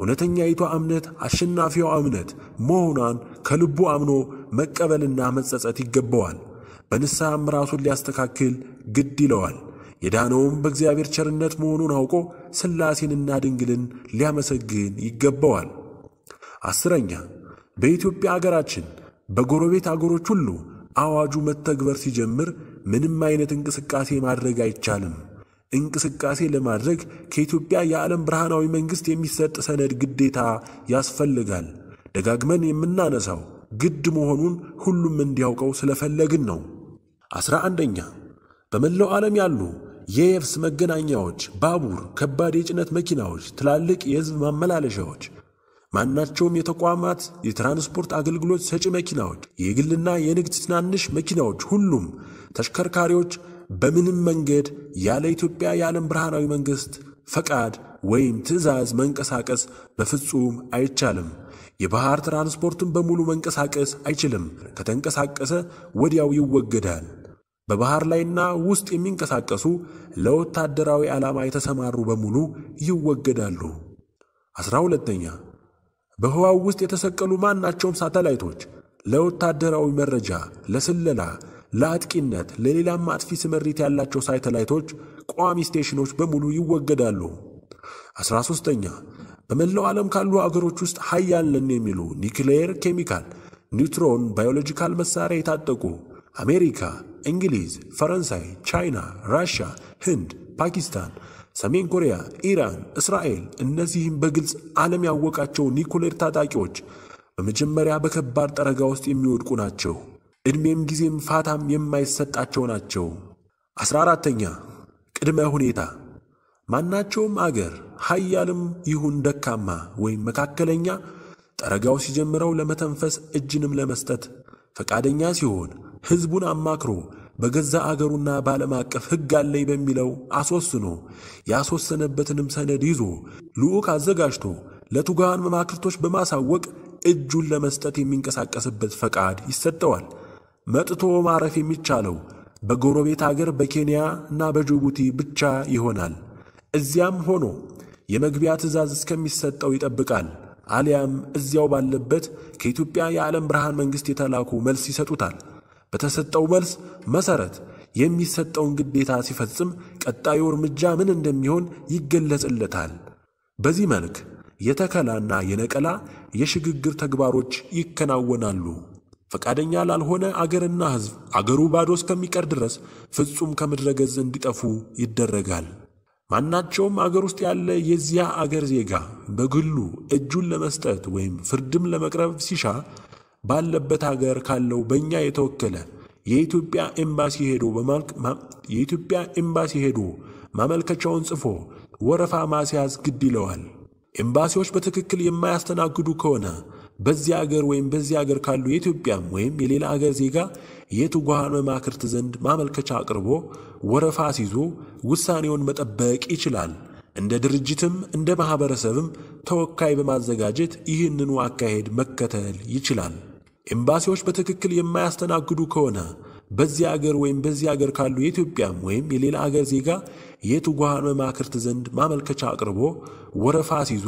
እውነተኛይቷ እምነት አሸናፊዋ እምነት መሆኗን ከልቡ አምኖ መቀበልና መጸጸት ይገባዋል። በንስሐም ራሱን ሊያስተካክል ግድ ይለዋል። የዳነውም በእግዚአብሔር ቸርነት መሆኑን አውቆ ሥላሴንና ድንግልን ሊያመሰግን ይገባዋል። አስረኛ በኢትዮጵያ አገራችን በጎረቤት አገሮች ሁሉ አዋጁ መተግበር ሲጀምር ምንም አይነት እንቅስቃሴ ማድረግ አይቻልም። እንቅስቃሴ ለማድረግ ከኢትዮጵያ የዓለም ብርሃናዊ መንግሥት የሚሰጥ ሰነድ ግዴታ ያስፈልጋል። ደጋግመን የምናነሳው ግድ መሆኑን ሁሉም እንዲያውቀው ስለፈለግን ነው። ዐሥራ አንደኛ በመላው ዓለም ያሉ የየብስ መገናኛዎች፣ ባቡር፣ ከባድ የጭነት መኪናዎች፣ ትላልቅ የሕዝብ ማመላለሻዎች ማናቸውም የተቋማት የትራንስፖርት አገልግሎት ሰጪ መኪናዎች፣ የግልና የንግድ ትናንሽ መኪናዎች፣ ሁሉም ተሽከርካሪዎች በምንም መንገድ ያለ ኢትዮጵያ የዓለም ብርሃናዊ መንግሥት ፈቃድ ወይም ትዕዛዝ መንቀሳቀስ በፍጹም አይቻልም። የባህር ትራንስፖርትን በሙሉ መንቀሳቀስ አይችልም። ከተንቀሳቀሰ ወዲያው ይወገዳል። በባህር ላይና ውስጥ የሚንቀሳቀሱ ለወታደራዊ ዓላማ የተሰማሩ በሙሉ ይወገዳሉ። አስራ ሁለተኛ በህዋው ውስጥ የተሰቀሉ ማናቸውም ሳተላይቶች ለወታደራዊ መረጃ፣ ለስለላ፣ ለአጥቂነት፣ ለሌላም አጥፊ ስምሪት ያላቸው ሳተላይቶች ቋሚ ስቴሽኖች በሙሉ ይወገዳሉ። 13ኛ በመላው ዓለም ካሉ አገሮች ውስጥ ሀያለን የሚሉ ኒክሌየር ኬሚካል፣ ኒውትሮን፣ ባዮሎጂካል መሳሪያ የታጠቁ አሜሪካ፣ እንግሊዝ፣ ፈረንሳይ፣ ቻይና፣ ራሽያ፣ ህንድ፣ ፓኪስታን ሰሜን ኮሪያ፣ ኢራን፣ እስራኤል እነዚህም በግልጽ ዓለም ያወቃቸው ኒኩሌር ታጣቂዎች በመጀመሪያ በከባድ ጠረጋ ውስጥ የሚወድቁ ናቸው። ዕድሜም ጊዜም ፋታም የማይሰጣቸው ናቸው። አስራ አራተኛ ቅድመ ሁኔታ ማናቸውም አገር ሀያልም ይሁን ደካማ ወይም መካከለኛ ጠረጋው ሲጀምረው ለመተንፈስ እጅንም ለመስጠት ፈቃደኛ ሲሆን ሕዝቡን አማክሮ በገዛ አገሩና በዓለም አቀፍ ሕግ አለኝ በሚለው አስወስኖ ያስወሰነበትንም ሰነድ ይዞ ልዑክ አዘጋጅቶ ለቱጋን መማክርቶች በማሳወቅ እጁን ለመስጠት የሚንቀሳቀስበት ፈቃድ ይሰጠዋል። መጥቶ ማረፍ የሚቻለው በጎረቤት አገር በኬንያ እና በጅቡቲ ብቻ ይሆናል። እዚያም ሆኖ የመግቢያ ትዕዛዝ እስከሚሰጠው ይጠብቃል። አሊያም እዚያው ባለበት ከኢትዮጵያ የዓለም ብርሃን መንግሥት የተላኩ መልስ ይሰጡታል። በተሰጠው መልስ መሰረት የሚሰጠውን ግዴታ ሲፈጽም ቀጣዩ እርምጃ ምን እንደሚሆን ይገለጽለታል። በዚህ መልክ የተከላና የነቀላ የሽግግር ተግባሮች ይከናወናሉ። ፈቃደኛ ላልሆነ አገርና ሕዝብ አገሩ ባዶ እስከሚቀር ድረስ ፍጹም ከምድረ ገጽ እንዲጠፉ ይደረጋል። ማናቸውም አገር ውስጥ ያለ የዚያ አገር ዜጋ በግሉ እጁን ለመስጠት ወይም ፍርድም ለመቅረብ ሲሻ ባለበት ሀገር ካለው በእኛ የተወከለ የኢትዮጵያ ኤምባሲ ሄዶ የኢትዮጵያ ኤምባሲ ሄዶ ማመልከቻውን ጽፎ ወረፋ ማስያዝ ግድ ይለዋል። ኤምባሲዎች በትክክል የማያስተናግዱ ከሆነ በዚያ አገር ወይም በዚያ አገር ካሉ የኢትዮጵያም ወይም የሌላ አገር ዜጋ የትጉሃን መማክርት ዘንድ ማመልከቻ አቅርቦ ወረፋ ሲይዞ ውሳኔውን መጠበቅ ይችላል። እንደ ድርጅትም እንደ ማኅበረሰብም ተወካይ በማዘጋጀት ይህንኑ አካሄድ መከተል ይችላል። ኤምባሲዎች በትክክል የማያስተናግዱ ከሆነ በዚህ አገር ወይም በዚህ አገር ካሉ የኢትዮጵያም ወይም የሌላ አገር ዜጋ ጓሃን መማክርት ዘንድ ማመልከቻ አቅርቦ ወረፋ ሲዞ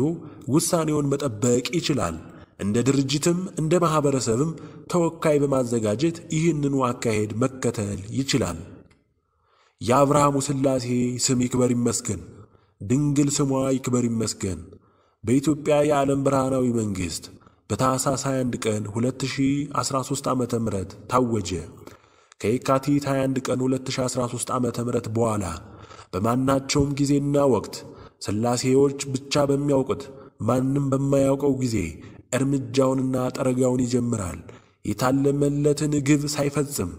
ውሳኔውን መጠበቅ ይችላል። እንደ ድርጅትም እንደ ማኅበረሰብም ተወካይ በማዘጋጀት ይህንኑ አካሄድ መከተል ይችላል። የአብርሃሙ ሥላሴ ስም ይክበር ይመስገን፣ ድንግል ስሟ ይክበር ይመስገን። በኢትዮጵያ የዓለም ብርሃናዊ መንግሥት በታኅሳስ 21 ቀን 2013 ዓ ም ታወጀ። ከየካቲት 21 ቀን 2013 ዓ ም በኋላ በማናቸውም ጊዜና ወቅት ሥላሴዎች ብቻ በሚያውቁት ማንም በማያውቀው ጊዜ እርምጃውንና ጠረጋውን ይጀምራል። የታለመለትን ግብ ሳይፈጽም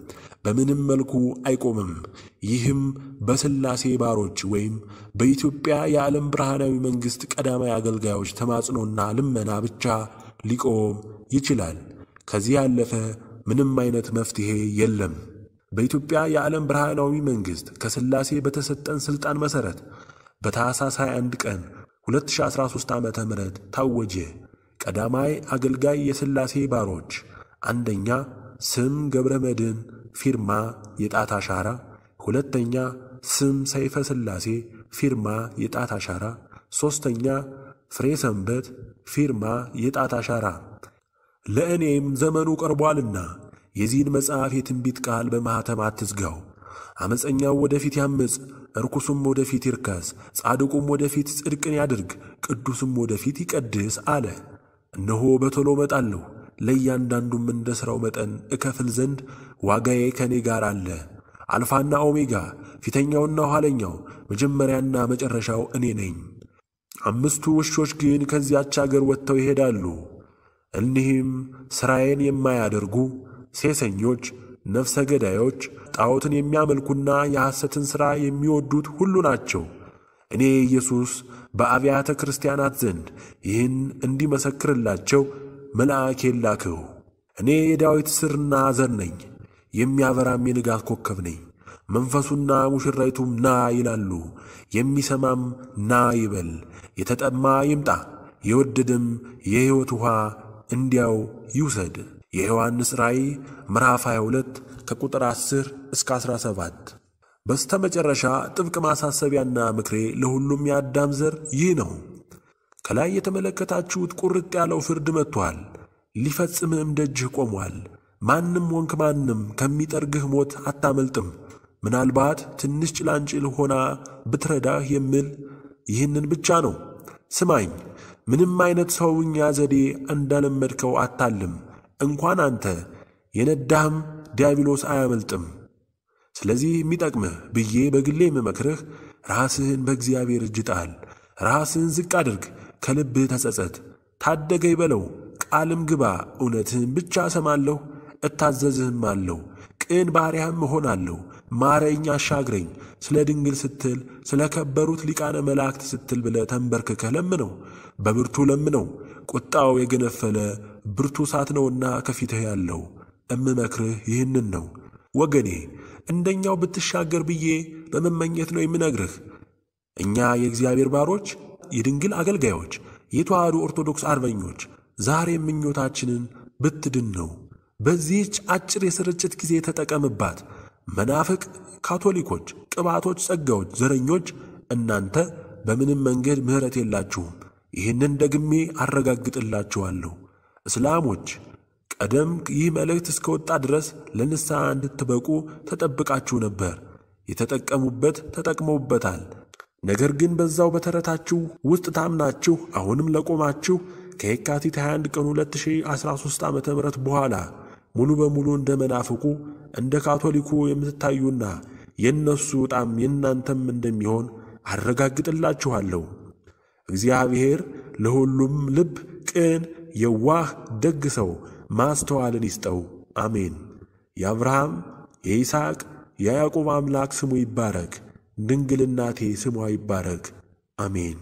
በምንም መልኩ አይቆምም። ይህም በሥላሴ ባሮች ወይም በኢትዮጵያ የዓለም ብርሃናዊ መንግሥት ቀዳማዊ አገልጋዮች ተማጽኖና ልመና ብቻ ሊቆም ይችላል። ከዚህ ያለፈ ምንም አይነት መፍትሔ የለም። በኢትዮጵያ የዓለም ብርሃናዊ መንግሥት ከሥላሴ በተሰጠን ሥልጣን መሠረት በታኅሳስ 21 ቀን 2013 ዓ ም ታወጀ። ቀዳማይ አገልጋይ የሥላሴ ባሮች አንደኛ ስም ገብረ መድን ፊርማ የጣት አሻራ፣ ሁለተኛ ስም ሰይፈ ሥላሴ ፊርማ የጣት አሻራ፣ ሦስተኛ ፍሬ ሰንበት፣ ፊርማ፣ የጣት አሻራ ለእኔም ዘመኑ ቀርቧልና የዚህን መጽሐፍ የትንቢት ቃል በማኅተም አትዝጋው። ዓመፀኛው ወደፊት ያምፅ፣ ርኩሱም ወደፊት ይርከስ፣ ጻድቁም ወደፊት ጽድቅን ያድርግ፣ ቅዱስም ወደፊት ይቀድስ አለ። እነሆ በቶሎ እመጣለሁ፣ ለእያንዳንዱም እንደ ሥራው መጠን እከፍል ዘንድ ዋጋዬ ከእኔ ጋር አለ። አልፋና ኦሜጋ፣ ፊተኛውና ኋለኛው፣ መጀመሪያና መጨረሻው እኔ ነኝ። አምስቱ ውሾች ግን ከዚያች አገር ወጥተው ይሄዳሉ። እኒህም ሥራዬን የማያደርጉ ሴሰኞች፣ ነፍሰ ገዳዮች፣ ጣዖትን የሚያመልኩና የሐሰትን ሥራ የሚወዱት ሁሉ ናቸው። እኔ ኢየሱስ በአብያተ ክርስቲያናት ዘንድ ይህን እንዲመሰክርላቸው መልአኬን ላክሁ። እኔ የዳዊት ሥርና ዘር ነኝ፣ የሚያበራም የንጋት ኮከብ ነኝ። መንፈሱና ሙሽራይቱም ና ይላሉ። የሚሰማም ና ይበል። የተጠማ ይምጣ፣ የወደደም የሕይወት ውኃ እንዲያው ይውሰድ። የዮሐንስ ራእይ ምዕራፍ 22 ከቁጥር 10 እስከ 17። በስተ መጨረሻ ጥብቅ ማሳሰቢያና ምክሬ ለሁሉም የአዳም ዘር ይህ ነው። ከላይ የተመለከታችሁት ቁርጥ ያለው ፍርድ መጥቶአል፣ ሊፈጽምም ደጅህ ቆሟል። ማንም ወንክ ማንም ከሚጠርግህ ሞት አታመልጥም። ምናልባት ትንሽ ጭላንጭል ሆና ብትረዳህ የምል ይህንን ብቻ ነው። ስማኝ፣ ምንም አይነት ሰውኛ ዘዴ እንዳለመድከው አታልም። እንኳን አንተ የነዳህም ዲያብሎስ አያመልጥም። ስለዚህ የሚጠቅምህ ብዬ በግሌ የምመክርህ ራስህን በእግዚአብሔር እጅ ጣል። ራስህን ዝቅ አድርግ፣ ከልብህ ተጸጸት፣ ታደገኝ በለው፣ ቃልም ግባ። እውነትህን ብቻ እሰማለሁ እታዘዝህም አለሁ፣ ቅን ባሪያም እሆናለሁ። ማረኝ አሻግረኝ፣ ስለ ድንግል ስትል ስለ ከበሩት ሊቃነ መላእክት ስትል ብለ ተንበርክከህ ለምነው፣ በብርቱ ለምነው። ቁጣው የገነፈለ ብርቱ እሳት ነውና ከፊትህ ያለው። እምመክርህ ይህንን ነው ወገኔ፣ እንደኛው ብትሻገር ብዬ በመመኘት ነው የምነግርህ። እኛ የእግዚአብሔር ባሮች፣ የድንግል አገልጋዮች፣ የተዋህዶ ኦርቶዶክስ አርበኞች ዛሬ ምኞታችንን ብትድን ነው። በዚህች አጭር የስርጭት ጊዜ ተጠቀምባት። መናፍቅ፣ ካቶሊኮች፣ ቅባቶች፣ ጸጋዎች፣ ዘረኞች እናንተ በምንም መንገድ ምሕረት የላችሁም። ይህንን ደግሜ አረጋግጥላችኋለሁ። እስላሞች ቀደም ይህ መልእክት እስከወጣ ድረስ ለንስሐ እንድትበቁ ተጠብቃችሁ ነበር። የተጠቀሙበት ተጠቅመውበታል። ነገር ግን በዛው በተረታችሁ ውስጥ ታምናችሁ አሁንም ለቆማችሁ ከየካቲት 21 ቀን 2013 ዓ ም በኋላ ሙሉ በሙሉ እንደ መናፍቁ እንደ ካቶሊኩ የምትታዩና የእነሱ ዕጣም የእናንተም እንደሚሆን አረጋግጥላችኋለሁ። እግዚአብሔር ለሁሉም ልብ ቅን፣ የዋህ፣ ደግ ሰው ማስተዋልን ይስጠው። አሜን። የአብርሃም የይስሐቅ የያዕቆብ አምላክ ስሙ ይባረክ። ድንግል እናቴ ስሟ ይባረክ። አሜን።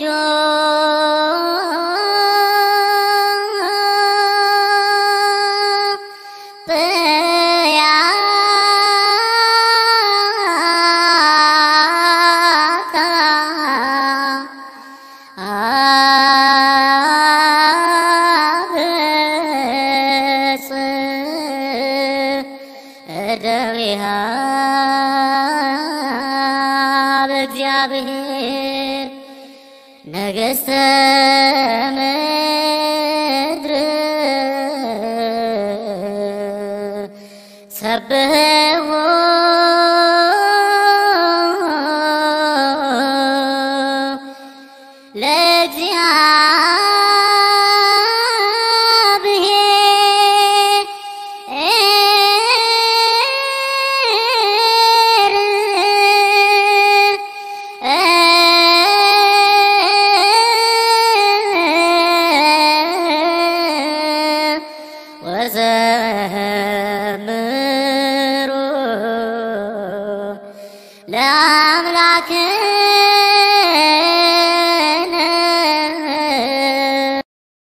ጆ